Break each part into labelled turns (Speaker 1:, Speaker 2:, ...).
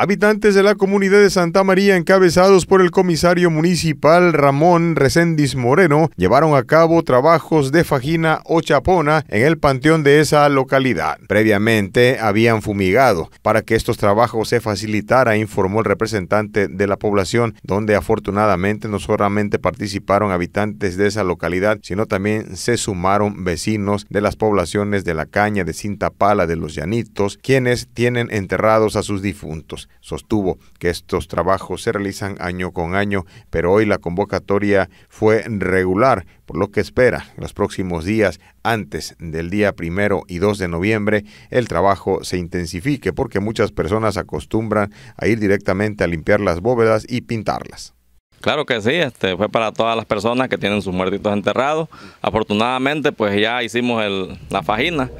Speaker 1: Habitantes de la comunidad de Santa María, encabezados por el comisario municipal Ramón Recendis Moreno, llevaron a cabo trabajos de fajina o chapona en el panteón de esa localidad. Previamente habían fumigado. Para que estos trabajos se facilitara, informó el representante de la población, donde afortunadamente no solamente participaron habitantes de esa localidad, sino también se sumaron vecinos de las poblaciones de La Caña, de Cintapala, de Los Llanitos, quienes tienen enterrados a sus difuntos. Sostuvo que estos trabajos se realizan año con año, pero hoy la convocatoria fue regular, por lo que espera los próximos días, antes del día primero y 2 de noviembre, el trabajo se intensifique porque muchas personas acostumbran a ir directamente a limpiar las bóvedas y pintarlas.
Speaker 2: Claro que sí, este fue para todas las personas que tienen sus muertitos enterrados. Afortunadamente, pues ya hicimos el, la fajina,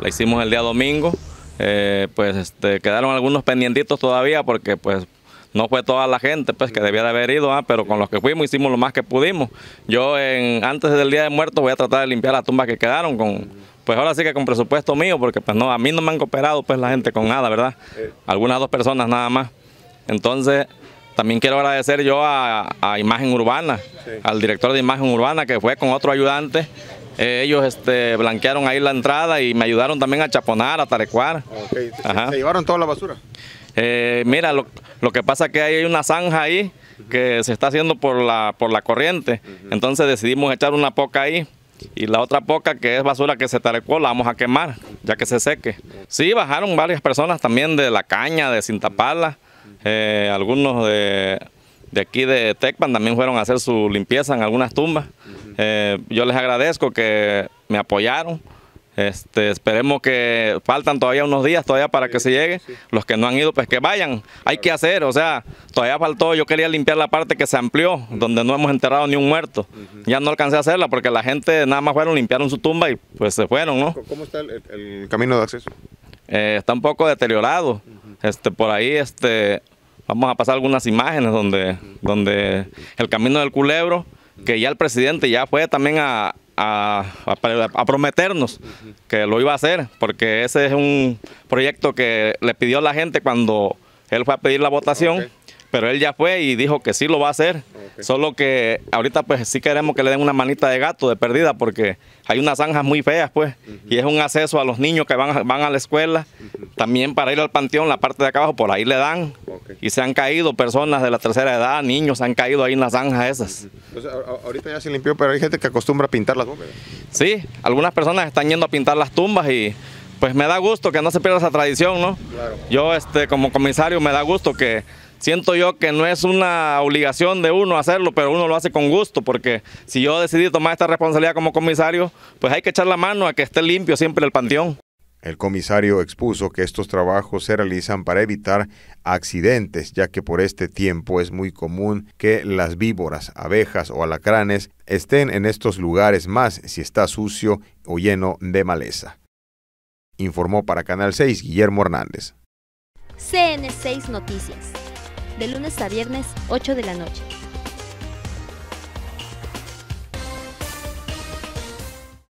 Speaker 2: la hicimos el día domingo eh, pues este, quedaron algunos pendientitos todavía porque pues no fue toda la gente pues que debiera de haber ido, ah, pero con los que fuimos hicimos lo más que pudimos. Yo en, antes del Día de Muertos voy a tratar de limpiar las tumbas que quedaron con, pues ahora sí que con presupuesto mío, porque pues no, a mí no me han cooperado pues la gente con nada, ¿verdad? Algunas dos personas nada más. Entonces, también quiero agradecer yo a, Imagen Urbana, al director de Imagen Urbana, que fue con otro ayudante eh, ellos este, blanquearon ahí la entrada y me ayudaron también a chaponar, a tarecuar. ¿Se llevaron toda la basura? Eh, mira, lo, que pasa es que hay una zanja ahí que se está haciendo por la, por la corriente. Entonces decidimos echar una poca ahí y la otra poca que es basura que se tarecuó la vamos a quemar ya que se seque. Sí, bajaron varias personas también de la caña, de Cintapala, eh, algunos de de aquí de Tecpan también fueron a hacer su limpieza en algunas tumbas. Eh, yo les agradezco que me apoyaron. Este, esperemos que faltan todavía unos días todavía para que se llegue. Los que no han ido, pues que vayan. Hay que hacer, o sea, todavía faltó. Yo quería limpiar la parte que se amplió, donde no hemos enterrado ni un muerto. Ya no alcancé a hacerla porque la gente nada más fueron, limpiaron su tumba y pues se fueron, ¿no?
Speaker 1: ¿Cómo está el,
Speaker 2: camino de acceso? Eh, está un poco deteriorado. Este, por ahí este, Vamos a pasar algunas imágenes donde, donde el camino del culebro, que ya el presidente ya fue también a, a, prometernos que lo iba a hacer, porque ese es un proyecto que le pidió la gente cuando él fue a pedir la votación, pero él ya fue y dijo que sí lo va a hacer, solo que ahorita pues sí queremos que le den una manita de gato de perdida, porque hay unas zanjas muy feas pues, y es un acceso a los niños que van, van a la escuela, también para ir al panteón, la parte de acá abajo, por ahí le dan, y se han caído personas de la tercera edad, niños, han caído ahí en las zanjas esas. ahorita ya se limpió, pero hay gente que acostumbra a pintar las tumbas. Sí, algunas personas están yendo a pintar las tumbas y pues me da gusto que no se pierda esa tradición, ¿no? Claro. Yo este, como comisario me da gusto que siento yo que no es una obligación de uno hacerlo, pero uno lo hace con gusto, porque si yo decidí tomar esta responsabilidad como comisario, pues hay que echar la mano a que esté limpio siempre el panteón.
Speaker 1: El comisario expuso que estos trabajos se realizan para evitar accidentes, ya que por este tiempo es muy común que las víboras, abejas o alacranes estén en estos lugares más si está sucio o lleno de maleza. Informó para Canal 6 Guillermo Hernández. CN6 Noticias, de lunes a viernes 8 de la noche.